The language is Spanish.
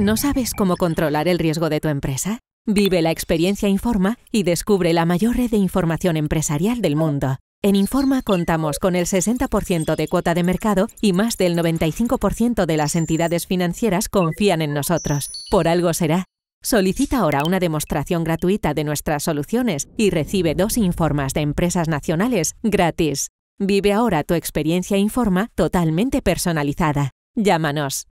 ¿No sabes cómo controlar el riesgo de tu empresa? Vive la experiencia Informa y descubre la mayor red de información empresarial del mundo. En Informa contamos con el 60% de cuota de mercado y más del 95% de las entidades financieras confían en nosotros. Por algo será. Solicita ahora una demostración gratuita de nuestras soluciones y recibe dos informas de empresas nacionales gratis. Vive ahora tu experiencia Informa totalmente personalizada. Llámanos